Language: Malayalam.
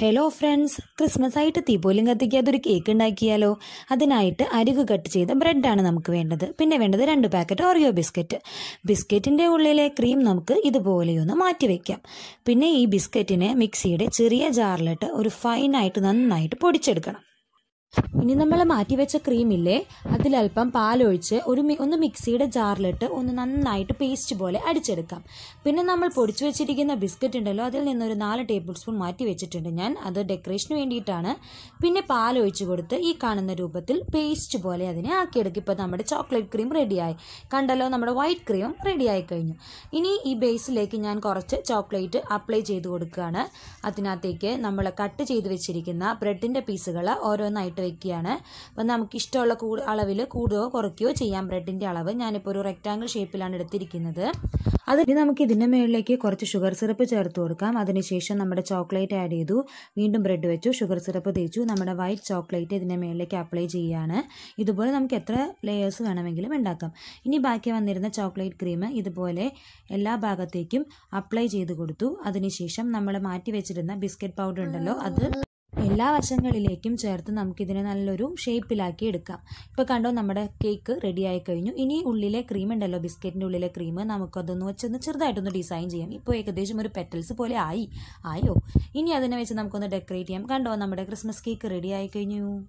ഹലോ ഫ്രണ്ട്സ് ക്രിസ്മസ് ആയിട്ട് തീ പോലും കത്തിക്കാതെ ഒരു കേക്ക് ഉണ്ടാക്കിയാലോ അതിനായിട്ട് അരികു കട്ട് ചെയ്ത ബ്രെഡാണ് നമുക്ക് വേണ്ടത് പിന്നെ വേണ്ടത് രണ്ട് പാക്കറ്റ് ഓറിയോ ബിസ്ക്കറ്റ് ബിസ്ക്കറ്റിൻ്റെ ഉള്ളിലെ ക്രീം നമുക്ക് ഇതുപോലെയൊന്ന് മാറ്റി വയ്ക്കാം പിന്നെ ഈ ബിസ്ക്കറ്റിനെ മിക്സിയുടെ ചെറിയ ജാറിലിട്ട് ഒരു ഫൈനായിട്ട് നന്നായിട്ട് പൊടിച്ചെടുക്കണം ഇനി നമ്മൾ മാറ്റിവെച്ച ക്രീമില്ലേ അതിലല്പം പാലൊഴിച്ച് ഒരു ഒന്ന് മിക്സിയുടെ ജാറിലിട്ട് ഒന്ന് നന്നായിട്ട് പേസ്റ്റ് പോലെ അടിച്ചെടുക്കാം പിന്നെ നമ്മൾ പൊടിച്ചു വെച്ചിരിക്കുന്ന ബിസ്ക്കറ്റ് ഉണ്ടല്ലോ അതിൽ നിന്നൊരു നാല് ടേബിൾ സ്പൂൺ മാറ്റി വെച്ചിട്ടുണ്ട് ഞാൻ അത് ഡെക്കറേഷന് വേണ്ടിയിട്ടാണ് പിന്നെ പാലൊഴിച്ച് കൊടുത്ത് ഈ കാണുന്ന രൂപത്തിൽ പേസ്റ്റ് പോലെ അതിനെ ആക്കിയെടുക്കും ഇപ്പോൾ നമ്മുടെ ചോക്ലേറ്റ് ക്രീം റെഡിയായി കണ്ടല്ലോ നമ്മുടെ വൈറ്റ് ക്രീം റെഡിയായി കഴിഞ്ഞു ഇനി ഈ ബേസിലേക്ക് ഞാൻ കുറച്ച് ചോക്ലേറ്റ് അപ്ലൈ ചെയ്ത് കൊടുക്കുകയാണ് അതിനകത്തേക്ക് നമ്മൾ കട്ട് ചെയ്ത് വെച്ചിരിക്കുന്ന ബ്രെഡിൻ്റെ പീസുകൾ ഓരോന്നായിട്ട് വയ്ക്കുകയാണ് അപ്പം ഇഷ്ടമുള്ള കൂ അളവിൽ കൂടുകയോ കുറയ്ക്കുകയോ ചെയ്യാം ബ്രെഡിൻ്റെ അളവ് ഞാനിപ്പോൾ ഒരു റെക്റ്റാങ്കിൾ ഷേപ്പിലാണ് എടുത്തിരിക്കുന്നത് അതിന് നമുക്ക് ഇതിൻ്റെ മുകളിലേക്ക് കുറച്ച് ഷുഗർ സിറപ്പ് ചേർത്ത് കൊടുക്കാം അതിനുശേഷം നമ്മുടെ ചോക്ലേറ്റ് ആഡ് ചെയ്തു വീണ്ടും ബ്രെഡ് വെച്ചു ഷുഗർ സിറപ്പ് തേച്ചു നമ്മുടെ വൈറ്റ് ചോക്ലേറ്റ് ഇതിൻ്റെ മുകളിലേക്ക് അപ്ലൈ ചെയ്യുകയാണ് ഇതുപോലെ നമുക്ക് എത്ര ലെയേഴ്സ് വേണമെങ്കിലും ഉണ്ടാക്കാം ഇനി ബാക്കി വന്നിരുന്ന ചോക്ലേറ്റ് ക്രീം ഇതുപോലെ എല്ലാ ഭാഗത്തേക്കും അപ്ലൈ ചെയ്ത് കൊടുത്തു അതിനുശേഷം നമ്മൾ മാറ്റി വെച്ചിരുന്ന ബിസ്ക്കറ്റ് പൗഡർ ഉണ്ടല്ലോ അത് എല്ലാ വശങ്ങളിലേക്കും ചേർത്ത് നമുക്കിതിനെ നല്ലൊരു ഷേപ്പിലാക്കി എടുക്കാം ഇപ്പോൾ കണ്ടോ നമ്മുടെ കേക്ക് റെഡി കഴിഞ്ഞു ഇനി ഉള്ളിലെ ക്രീം ഉണ്ടല്ലോ ബിസ്ക്കറ്റിൻ്റെ ഉള്ളിലെ ക്രീം നമുക്കതൊന്ന് വെച്ചൊന്ന് ചെറുതായിട്ടൊന്ന് ഡിസൈൻ ചെയ്യാം ഇപ്പോൾ ഏകദേശം ഒരു പെറ്റൽസ് പോലെ ആയി ആയോ ഇനി അതിനെ വെച്ച് നമുക്കൊന്ന് ഡെക്കറേറ്റ് ചെയ്യാം കണ്ടോ നമ്മുടെ ക്രിസ്മസ് കേക്ക് റെഡി ആയി കഴിഞ്ഞു